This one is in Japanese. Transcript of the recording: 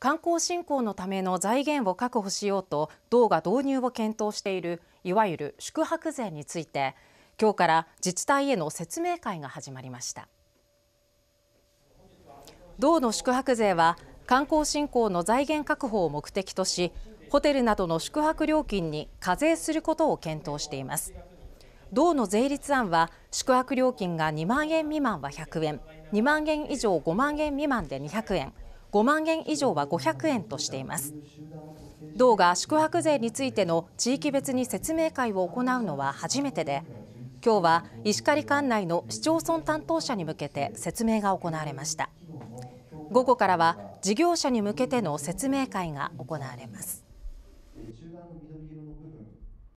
観光振興のための財源を確保しようと道が導入を検討しているいわゆる宿泊税について今日から自治体への説明会が始まりました道の宿泊税は観光振興の財源確保を目的としホテルなどの宿泊料金に課税することを検討しています道の税率案は宿泊料金が2万円未満は100円2万円以上5万円未満で200円5万円以上は500円としています道が宿泊税についての地域別に説明会を行うのは初めてで今日は石狩管内の市町村担当者に向けて説明が行われました午後からは事業者に向けての説明会が行われます